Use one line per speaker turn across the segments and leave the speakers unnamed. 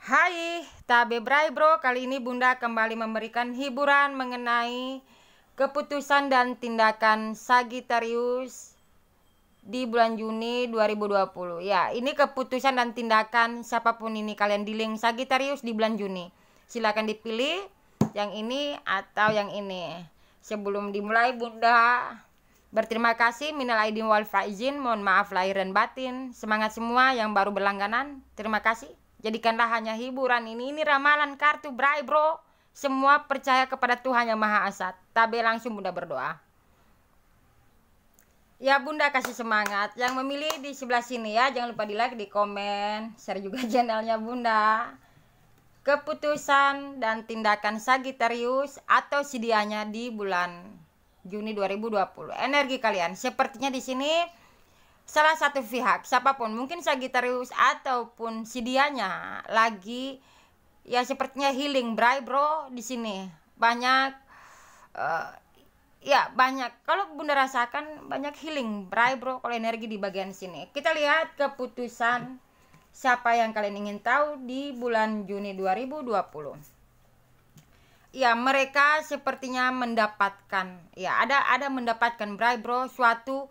Hai, Tabe Brai Bro. Kali ini Bunda kembali memberikan hiburan mengenai keputusan dan tindakan Sagittarius di bulan Juni 2020. Ya, ini keputusan dan tindakan siapapun ini kalian di link Sagittarius di bulan Juni. Silakan dipilih yang ini atau yang ini. Sebelum dimulai Bunda Berterima kasih minal aidin wal faizin, mohon maaf lahir dan batin. Semangat semua yang baru berlangganan. Terima kasih. Jadikanlah hanya hiburan ini, ini ramalan kartu bray bro. Semua percaya kepada Tuhan yang Maha Esa. Tabe langsung bunda berdoa. Ya bunda kasih semangat. Yang memilih di sebelah sini ya, jangan lupa di like, di komen, share juga channelnya bunda. Keputusan dan tindakan Sagitarius atau sidianya di bulan Juni 2020. Energi kalian sepertinya di sini salah satu pihak siapapun mungkin Sagitarius ataupun si dianya lagi ya sepertinya healing bray bro di sini banyak uh, ya banyak kalau bunda rasakan banyak healing bray bro kalau energi di bagian sini kita lihat keputusan siapa yang kalian ingin tahu di bulan Juni 2020 ya mereka sepertinya mendapatkan ya ada ada mendapatkan bray bro suatu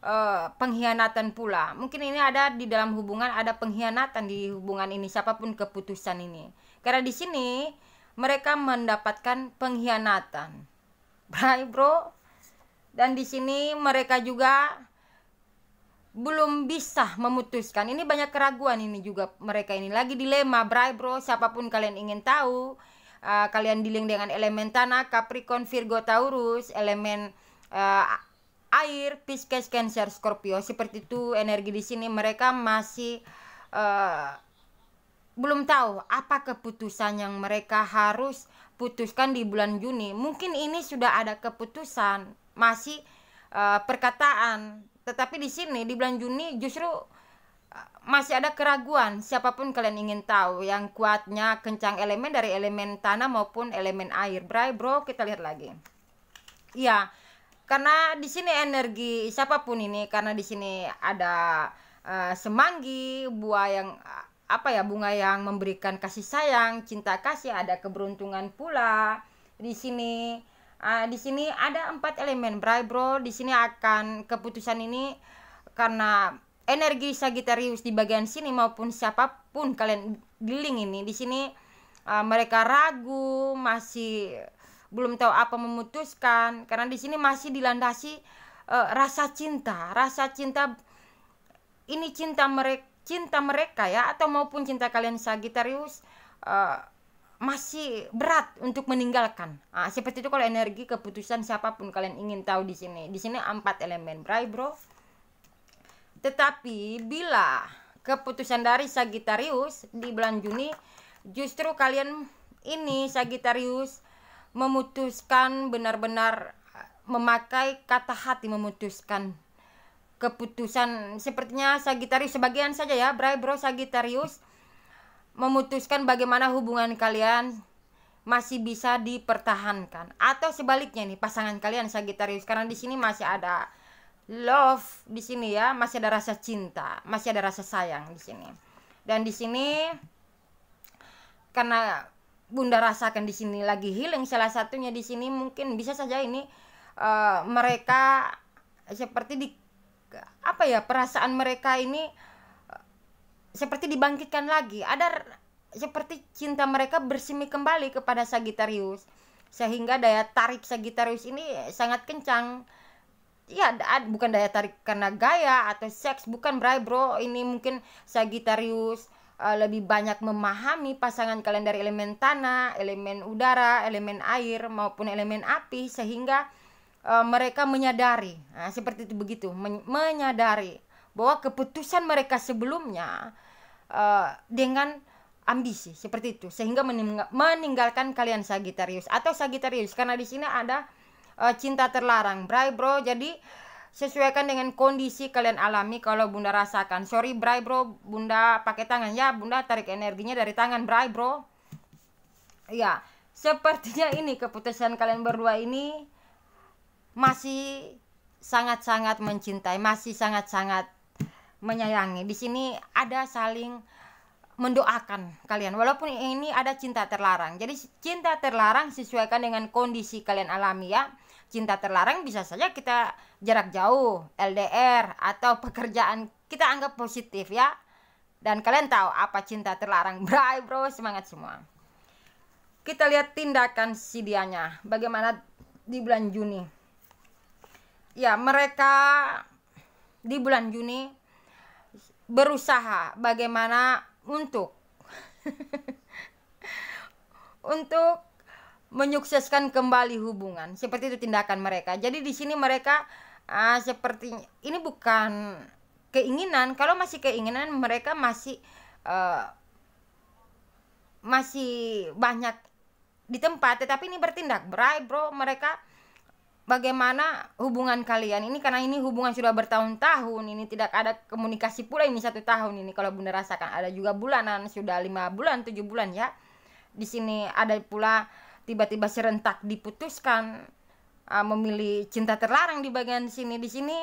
Eh, pengkhianatan pula. Mungkin ini ada di dalam hubungan ada pengkhianatan di hubungan ini siapapun keputusan ini. Karena di sini mereka mendapatkan pengkhianatan. Baik, Bro. Dan di sini mereka juga belum bisa memutuskan. Ini banyak keraguan ini juga mereka ini lagi dilema, Bray Bro. Siapapun kalian ingin tahu, uh, kalian dealing dengan elemen tanah, Capricorn, Virgo, Taurus, elemen eh, air, Pisces, Cancer, Scorpio seperti itu energi di sini mereka masih uh, belum tahu apa keputusan yang mereka harus putuskan di bulan Juni. Mungkin ini sudah ada keputusan, masih uh, perkataan, tetapi di sini di bulan Juni justru uh, masih ada keraguan siapapun kalian ingin tahu yang kuatnya kencang elemen dari elemen tanah maupun elemen air. Bray, bro, kita lihat lagi. Ya, karena di sini energi siapapun ini karena di sini ada uh, semanggi buah yang eh, apa ya bunga yang memberikan kasih sayang cinta kasih ada keberuntungan pula di sini uh, di sini ada empat elemen bright bro di sini akan keputusan ini karena energi Sagittarius di bagian sini maupun siapapun kalian giling ini di sini uh, mereka ragu masih belum tahu apa memutuskan karena di sini masih dilandasi e, rasa cinta rasa cinta ini cinta mereka cinta mereka ya atau maupun cinta kalian Sagitarius e, eh, masih berat untuk meninggalkan. Nah, seperti itu kalau energi keputusan siapapun kalian ingin tahu di sini. Di sini empat elemen Bray, Bro. Tetapi bila keputusan dari Sagitarius di bulan Juni justru kalian ini Sagitarius memutuskan benar-benar eh, memakai kata hati memutuskan keputusan sepertinya Sagitarius sebagian saja ya Bray Bro Sagitarius memutuskan bagaimana hubungan kalian masih bisa dipertahankan atau sebaliknya nih pasangan kalian Sagitarius karena di sini masih ada love di sini ya masih ada rasa cinta masih ada rasa sayang di sini dan di sini karena Bunda rasakan di sini lagi healing salah satunya di sini mungkin bisa saja ini uh, mereka seperti di apa ya perasaan mereka ini uh, seperti dibangkitkan lagi ada seperti cinta mereka bersemi kembali kepada Sagitarius sehingga daya tarik Sagitarius ini sangat kencang ya bukan daya tarik karena gaya atau seks bukan bro ini mungkin Sagitarius Eh, lebih banyak memahami pasangan kalian dari elemen tanah, elemen udara, elemen air maupun elemen api sehingga uh, mereka menyadari, nah, seperti itu begitu, men menyadari bahwa keputusan mereka sebelumnya uh, dengan ambisi seperti itu sehingga meninggalkan kalian Sagitarius atau Sagitarius karena di sini ada uh, cinta terlarang, bro bro. Jadi sesuaikan dengan kondisi kalian alami kalau bunda rasakan sorry bray bro bunda pakai tangan ya bunda tarik energinya dari tangan bray bro ya sepertinya ini keputusan kalian berdua ini masih sangat-sangat mencintai masih sangat-sangat menyayangi di sini ada saling mendoakan kalian walaupun ini ada cinta terlarang jadi cinta terlarang sesuaikan dengan kondisi kalian alami ya cinta terlarang bisa saja kita jarak jauh, LDR atau pekerjaan kita anggap positif ya. Dan kalian tahu apa cinta terlarang? Bray bro, semangat semua. Kita lihat tindakan si dianya bagaimana di bulan Juni. Ya, mereka di bulan Juni berusaha bagaimana untuk untuk menyukseskan kembali hubungan seperti itu tindakan mereka jadi di sini mereka uh, ah, seperti ini bukan keinginan kalau masih keinginan mereka masih uh, masih banyak di tempat tetapi ini bertindak berai bro mereka bagaimana hubungan kalian ini karena ini hubungan sudah bertahun-tahun ini tidak ada komunikasi pula ini satu tahun ini kalau bunda rasakan ada juga bulanan sudah lima bulan tujuh bulan ya di sini ada pula tiba-tiba serentak diputuskan uh, memilih cinta terlarang di bagian sini di sini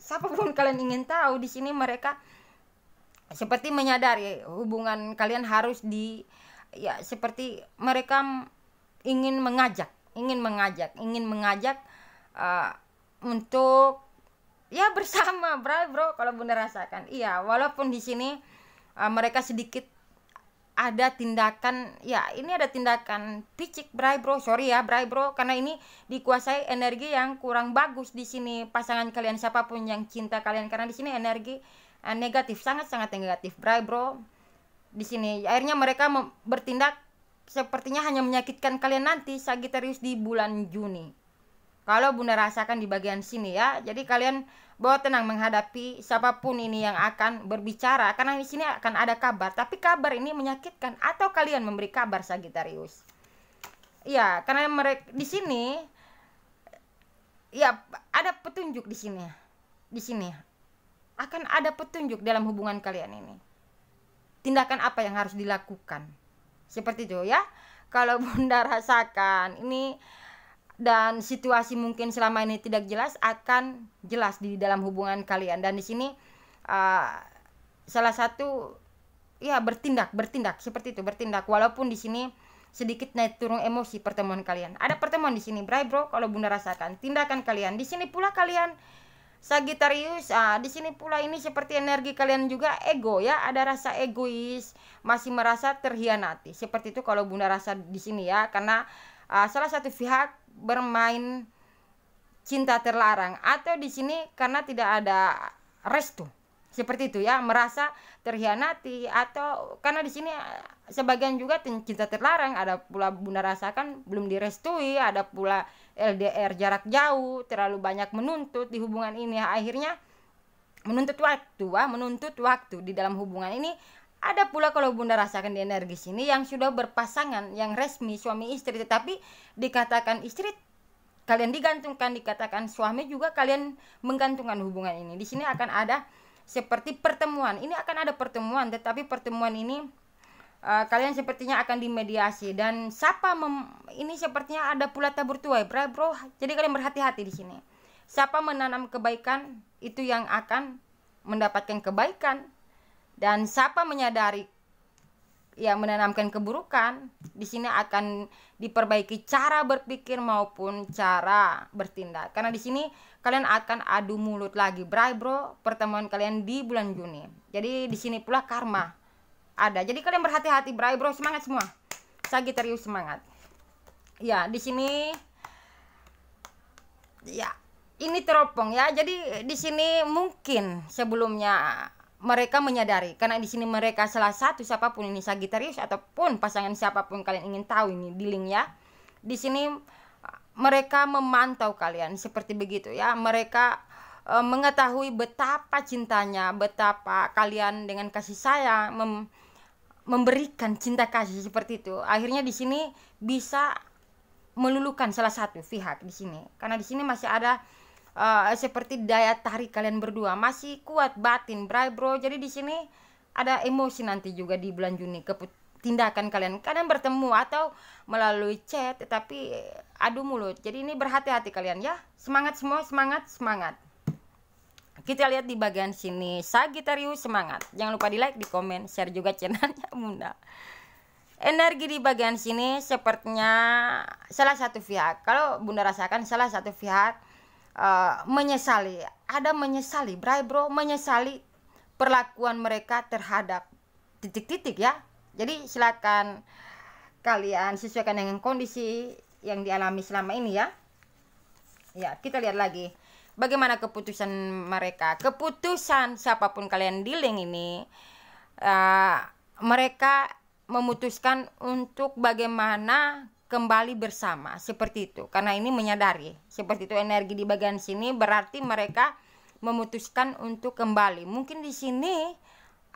siapapun kalian ingin tahu di sini mereka seperti menyadari hubungan kalian harus di ya seperti mereka ingin mengajak ingin mengajak ingin mengajak uh, untuk ya bersama bro bro kalau bunda rasakan iya walaupun di sini uh, mereka sedikit ada tindakan ya ini ada tindakan picik bray bro sorry ya bray bro karena ini dikuasai energi yang kurang bagus di sini pasangan kalian siapapun yang cinta kalian karena di sini energi eh, negatif sangat sangat negatif bray bro di sini akhirnya mereka bertindak sepertinya hanya menyakitkan kalian nanti Sagittarius di bulan Juni kalau Bunda rasakan di bagian sini ya. Jadi kalian bawa tenang menghadapi siapapun ini yang akan berbicara karena di sini akan ada kabar, tapi kabar ini menyakitkan atau kalian memberi kabar Sagitarius. Ya, karena mereka di sini ya ada petunjuk di sini. Di sini akan ada petunjuk dalam hubungan kalian ini. Tindakan apa yang harus dilakukan? Seperti itu ya. Kalau Bunda rasakan ini dan situasi mungkin selama ini tidak jelas akan jelas di dalam hubungan kalian dan di sini uh, salah satu ya bertindak bertindak seperti itu bertindak walaupun di sini sedikit naik turun emosi pertemuan kalian ada pertemuan di sini Bray Bro kalau Bunda rasakan tindakan kalian di sini pula kalian Sagittarius, ah, di sini pula ini seperti energi kalian juga ego ya, ada rasa egois, masih merasa terhianati. Seperti itu kalau Bunda rasa di sini ya, karena uh, salah satu pihak bermain cinta terlarang atau di sini karena tidak ada restu seperti itu ya merasa terhianati atau karena di sini eh, sebagian juga cinta terlarang ada pula bunda rasakan belum direstui ada pula LDR jarak jauh terlalu banyak menuntut di hubungan ini akhirnya menuntut waktu menuntut waktu di dalam hubungan ini ada pula kalau Bunda rasakan di energi sini yang sudah berpasangan, yang resmi suami istri tetapi dikatakan istri kalian digantungkan, dikatakan suami juga kalian menggantungkan hubungan ini. Di sini akan ada seperti pertemuan. Ini akan ada pertemuan tetapi pertemuan ini uh, kalian sepertinya akan dimediasi dan siapa mem ini sepertinya ada pula tabur tuai, Bro. bro. Jadi kalian berhati-hati di sini. Siapa menanam kebaikan itu yang akan mendapatkan kebaikan dan siapa menyadari yang menanamkan keburukan, di sini akan diperbaiki cara berpikir maupun cara bertindak. Karena di sini kalian akan adu mulut lagi, bray bro, pertemuan kalian di bulan Juni. Jadi di sini pula karma ada. Jadi kalian berhati-hati, bray bro, semangat semua. Sagitarius semangat. Ya, di sini ya ini teropong ya. Jadi di sini mungkin sebelumnya mereka menyadari karena di sini mereka salah satu siapapun ini Sagitarius ataupun pasangan siapapun kalian ingin tahu ini di link ya. Di sini eh, mereka memantau kalian seperti begitu ya. Mereka e, mengetahui betapa cintanya, betapa kalian dengan kasih sayang mem, memberikan cinta kasih seperti itu. Akhirnya di sini bisa melulukan salah satu pihak di sini. Karena di sini masih ada Eh, seperti daya tarik kalian berdua masih kuat batin bray bro jadi di sini ada emosi nanti juga di bulan Juni ke tindakan kalian kalian bertemu atau melalui chat tetapi eh, adu mulut jadi ini berhati-hati kalian ya semangat semua semangat semangat kita lihat di bagian sini Sagitarius semangat jangan lupa di like di komen share juga channelnya bunda energi di bagian sini sepertinya salah satu pihak kalau bunda rasakan salah satu pihak Eh, menyesali ada menyesali Bray Bro menyesali perlakuan mereka terhadap titik-titik ya jadi silakan kalian sesuaikan dengan kondisi yang dialami selama ini ya ya kita lihat lagi bagaimana keputusan mereka keputusan siapapun kalian di link ini uh, mereka memutuskan untuk bagaimana kembali bersama seperti itu karena ini menyadari seperti itu energi di bagian sini berarti mereka memutuskan untuk kembali mungkin di sini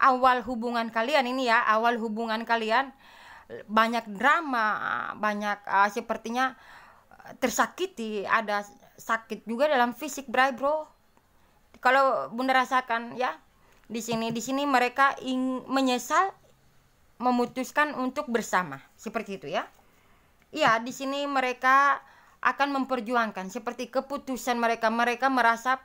awal hubungan kalian ini ya awal hubungan kalian banyak drama banyak uh, sepertinya eh, tersakiti ada sakit juga dalam fisik bray bro kalau bunda rasakan ya di sini di sini mereka ing menyesal memutuskan untuk bersama seperti itu ya Iya, di sini mereka akan memperjuangkan seperti keputusan mereka. Mereka merasa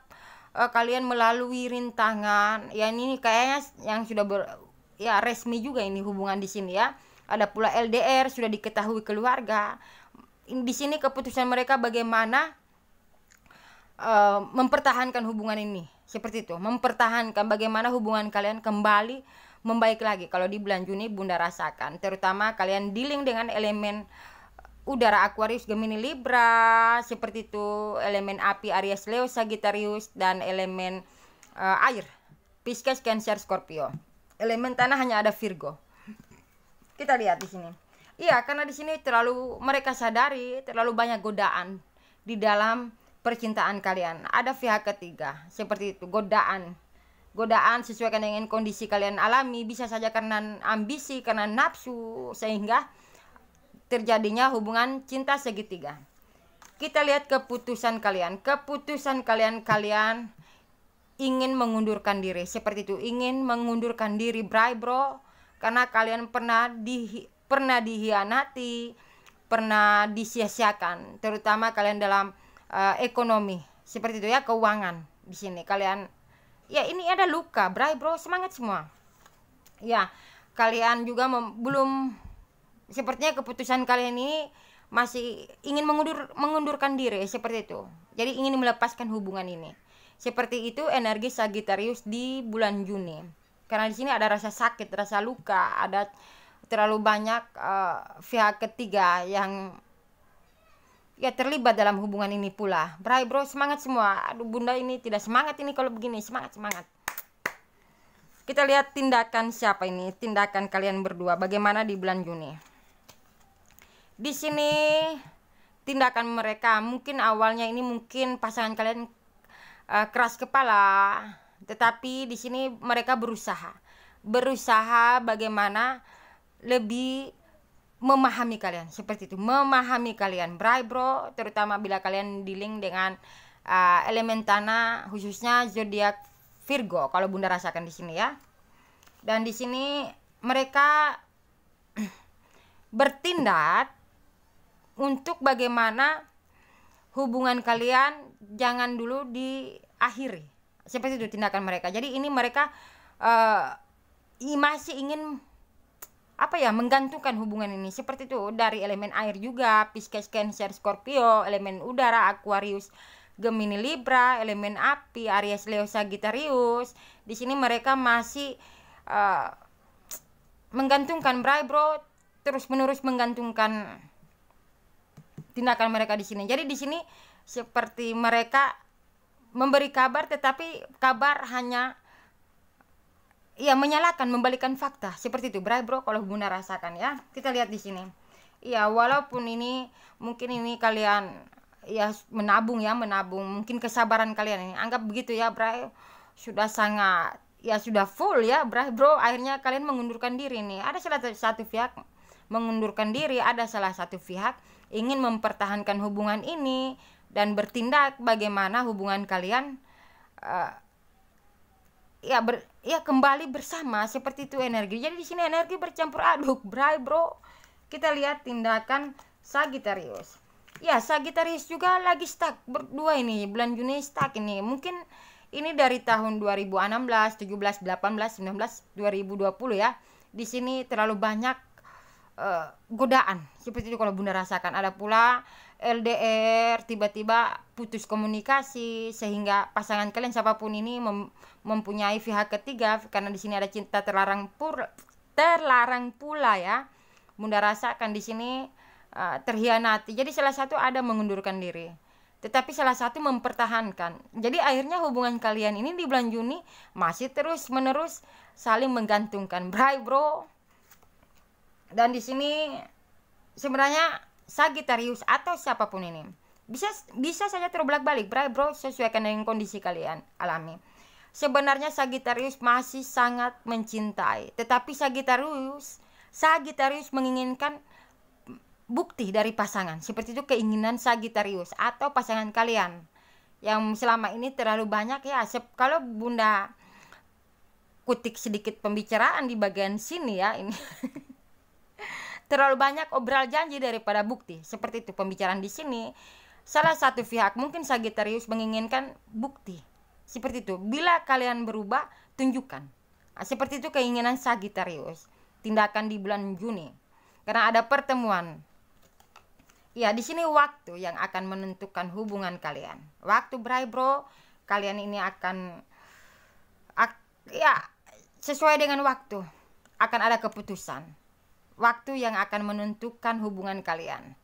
uh, kalian melalui rintangan. Ya ini kayaknya yang sudah ber, ya resmi juga ini hubungan di sini ya. Ada pula LDR sudah diketahui keluarga. Di sini keputusan mereka bagaimana uh, mempertahankan hubungan ini. Seperti itu, mempertahankan bagaimana hubungan kalian kembali membaik lagi kalau di bulan Juni Bunda rasakan terutama kalian dealing dengan elemen udara Aquarius Gemini Libra seperti itu elemen api Aries Leo Sagittarius dan elemen uh, air Pisces Cancer Scorpio elemen tanah hanya ada Virgo kita lihat di sini iya karena di sini terlalu mereka sadari terlalu banyak godaan di dalam percintaan kalian ada pihak ketiga seperti itu godaan godaan sesuaikan dengan kondisi kalian alami bisa saja karena ambisi karena nafsu sehingga terjadinya hubungan cinta segitiga. Kita lihat keputusan kalian. Keputusan kalian kalian ingin mengundurkan diri seperti itu, ingin mengundurkan diri, bray bro, karena kalian pernah di pernah dihianati, pernah disia-siakan, terutama kalian dalam uh, ekonomi. Seperti itu ya, keuangan di sini kalian ya ini ada luka, bray bro, semangat semua. Ya, kalian juga mem, belum sepertinya keputusan kalian ini masih ingin mengundur mengundurkan diri seperti itu. Jadi ingin melepaskan hubungan ini. Seperti itu energi Sagittarius di bulan Juni. Karena di sini ada rasa sakit, rasa luka, ada terlalu banyak uh, pihak ketiga yang ya terlibat dalam hubungan ini pula. Bray bro, semangat semua. Aduh bunda ini tidak semangat ini kalau begini, semangat semangat. Kita lihat tindakan siapa ini, tindakan kalian berdua bagaimana di bulan Juni di sini tindakan mereka mungkin awalnya ini mungkin pasangan kalian uh, keras kepala tetapi di sini mereka berusaha berusaha bagaimana lebih memahami kalian seperti itu memahami kalian bray bro terutama bila kalian dealing dengan uh, elemen tanah khususnya zodiak Virgo kalau bunda rasakan di sini ya dan di sini mereka bertindak untuk bagaimana hubungan kalian jangan dulu diakhiri seperti itu tindakan mereka jadi ini mereka uh, masih ingin apa ya menggantungkan hubungan ini seperti itu dari elemen air juga Pisces Cancer Scorpio elemen udara Aquarius Gemini Libra elemen api Aries Leo Sagittarius di sini mereka masih uh, menggantungkan bro terus menerus menggantungkan tindakan mereka di sini. Jadi di sini seperti mereka memberi kabar tetapi kabar hanya ya menyalahkan, membalikan fakta. Seperti itu, Bray Bro kalau Bunda rasakan ya. Kita lihat di sini. Ya, walaupun ini mungkin ini kalian ya menabung ya, menabung. Mungkin kesabaran kalian ini anggap begitu ya, Bray. Sudah sangat ya sudah full ya bro bro akhirnya kalian mengundurkan diri nih ada salah satu pihak mengundurkan diri ada salah satu pihak ingin mempertahankan hubungan ini dan bertindak bagaimana hubungan kalian uh, ya ber, ya kembali bersama seperti itu energi. Jadi di sini energi bercampur aduk, bray bro. Kita lihat tindakan Sagittarius. Ya, Sagittarius juga lagi stuck berdua ini. Bulan Juni stuck ini. Mungkin ini dari tahun 2016, 17, 18, 19, 2020 ya. Di sini terlalu banyak uh, godaan seperti itu kalau bunda rasakan ada pula LDR tiba-tiba putus komunikasi sehingga pasangan kalian siapapun ini mem mempunyai pihak ketiga karena di sini ada cinta terlarang pur terlarang pula ya bunda rasakan di sini uh, terhianati jadi salah satu ada mengundurkan diri tetapi salah satu mempertahankan. Jadi akhirnya hubungan kalian ini di bulan Juni masih terus menerus saling menggantungkan. Bye bro dan di sini sebenarnya Sagittarius atau siapapun ini bisa bisa saja terbelak balik bro, bro sesuaikan dengan kondisi kalian alami sebenarnya Sagittarius masih sangat mencintai tetapi Sagittarius Sagittarius menginginkan bukti dari pasangan seperti itu keinginan Sagittarius atau pasangan kalian yang selama ini terlalu banyak ya kalau bunda kutik sedikit pembicaraan di bagian sini ya ini terlalu banyak obral janji daripada bukti. Seperti itu pembicaraan di sini. Salah satu pihak mungkin Sagittarius menginginkan bukti. Seperti itu. Bila kalian berubah, tunjukkan. Nah, seperti itu keinginan Sagittarius. Tindakan di bulan Juni. Karena ada pertemuan. Ya, di sini waktu yang akan menentukan hubungan kalian. Waktu berai bro, kalian ini akan ak, ya sesuai dengan waktu akan ada keputusan waktu yang akan menentukan hubungan kalian.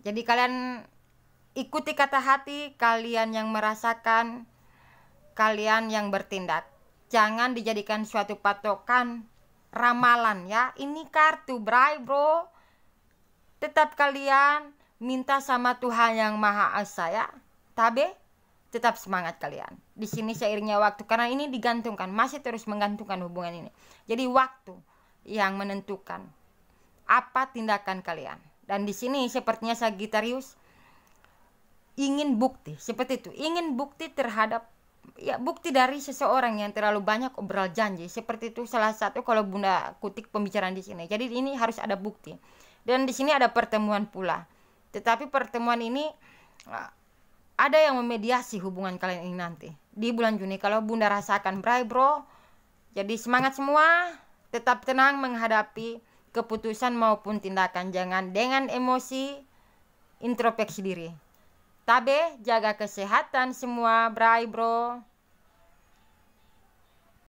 Jadi kalian ikuti kata hati kalian yang merasakan, kalian yang bertindak. Jangan dijadikan suatu patokan ramalan ya. Ini kartu bray, Bro. Tetap kalian minta sama Tuhan yang Maha Esa ya. Tabe, tetap semangat kalian. Di sini seiringnya waktu karena ini digantungkan, masih terus menggantungkan hubungan ini. Jadi waktu yang menentukan apa tindakan kalian. Dan di sini sepertinya Sagitarius ingin bukti, seperti itu, ingin bukti terhadap ya bukti dari seseorang yang terlalu banyak obral janji. Seperti itu salah satu kalau Bunda kutik pembicaraan di sini. Jadi ini harus ada bukti. Dan di sini ada pertemuan pula. Tetapi pertemuan ini eh, ada yang memediasi hubungan kalian ini nanti di bulan Juni kalau Bunda rasakan bray bro. Jadi semangat semua tetap tenang menghadapi keputusan maupun tindakan. Jangan dengan emosi introspeksi diri. Tabe, jaga kesehatan semua, bray bro.